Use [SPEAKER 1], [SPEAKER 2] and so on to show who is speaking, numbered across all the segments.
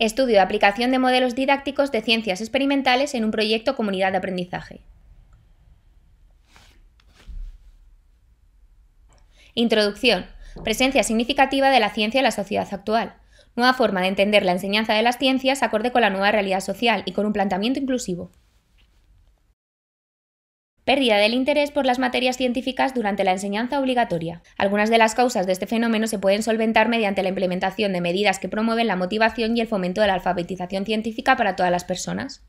[SPEAKER 1] Estudio de aplicación de modelos didácticos de ciencias experimentales en un proyecto comunidad de aprendizaje. Introducción. Presencia significativa de la ciencia en la sociedad actual. Nueva forma de entender la enseñanza de las ciencias acorde con la nueva realidad social y con un planteamiento inclusivo. Pérdida del interés por las materias científicas durante la enseñanza obligatoria. Algunas de las causas de este fenómeno se pueden solventar mediante la implementación de medidas que promueven la motivación y el fomento de la alfabetización científica para todas las personas.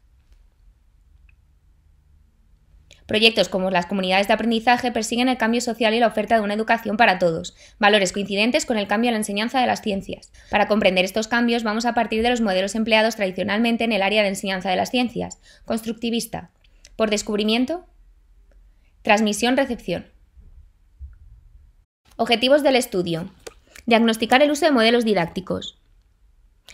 [SPEAKER 1] Proyectos como las comunidades de aprendizaje persiguen el cambio social y la oferta de una educación para todos, valores coincidentes con el cambio en la enseñanza de las ciencias. Para comprender estos cambios vamos a partir de los modelos empleados tradicionalmente en el área de enseñanza de las ciencias, constructivista, por descubrimiento, Transmisión-recepción. Objetivos del estudio. Diagnosticar el uso de modelos didácticos.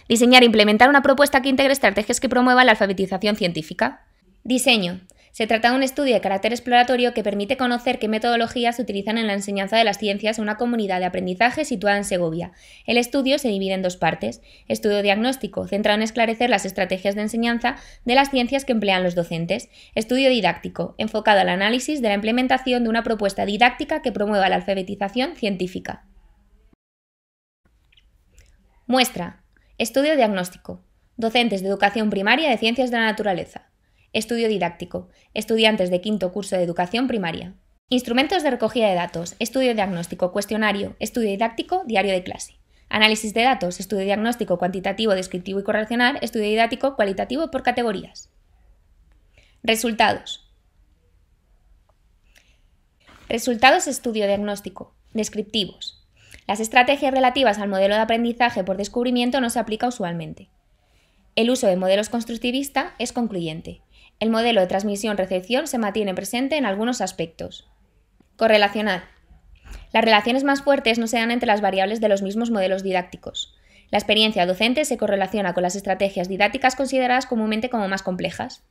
[SPEAKER 1] Diseñar e implementar una propuesta que integre estrategias que promuevan la alfabetización científica. Diseño. Se trata de un estudio de carácter exploratorio que permite conocer qué metodologías se utilizan en la enseñanza de las ciencias en una comunidad de aprendizaje situada en Segovia. El estudio se divide en dos partes. Estudio diagnóstico, centrado en esclarecer las estrategias de enseñanza de las ciencias que emplean los docentes. Estudio didáctico, enfocado al análisis de la implementación de una propuesta didáctica que promueva la alfabetización científica. Muestra. Estudio diagnóstico. Docentes de educación primaria de ciencias de la naturaleza. Estudio didáctico. Estudiantes de quinto curso de educación primaria. Instrumentos de recogida de datos. Estudio diagnóstico. Cuestionario. Estudio didáctico. Diario de clase. Análisis de datos. Estudio diagnóstico cuantitativo, descriptivo y correccional, Estudio didáctico cualitativo por categorías. Resultados. Resultados estudio diagnóstico. Descriptivos. Las estrategias relativas al modelo de aprendizaje por descubrimiento no se aplica usualmente. El uso de modelos constructivista es concluyente. El modelo de transmisión-recepción se mantiene presente en algunos aspectos. Correlacionar. Las relaciones más fuertes no se dan entre las variables de los mismos modelos didácticos. La experiencia docente se correlaciona con las estrategias didácticas consideradas comúnmente como más complejas.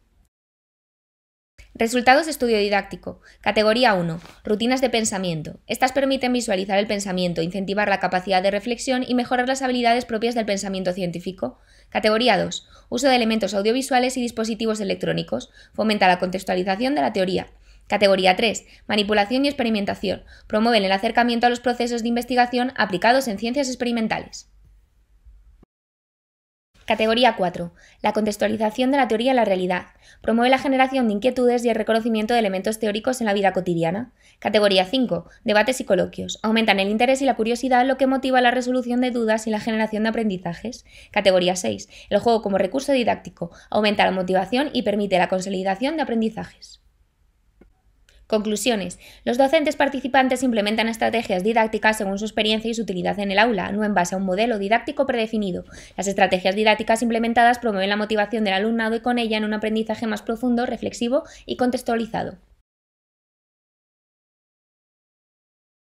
[SPEAKER 1] Resultados de estudio didáctico. Categoría 1. Rutinas de pensamiento. Estas permiten visualizar el pensamiento, incentivar la capacidad de reflexión y mejorar las habilidades propias del pensamiento científico. Categoría 2. Uso de elementos audiovisuales y dispositivos electrónicos. Fomenta la contextualización de la teoría. Categoría 3. Manipulación y experimentación. Promueven el acercamiento a los procesos de investigación aplicados en ciencias experimentales. Categoría 4. La contextualización de la teoría en la realidad. Promueve la generación de inquietudes y el reconocimiento de elementos teóricos en la vida cotidiana. Categoría 5. Debates y coloquios. Aumentan el interés y la curiosidad, lo que motiva la resolución de dudas y la generación de aprendizajes. Categoría 6. El juego como recurso didáctico. Aumenta la motivación y permite la consolidación de aprendizajes. Conclusiones. Los docentes participantes implementan estrategias didácticas según su experiencia y su utilidad en el aula, no en base a un modelo didáctico predefinido. Las estrategias didácticas implementadas promueven la motivación del alumnado y con ella en un aprendizaje más profundo, reflexivo y contextualizado.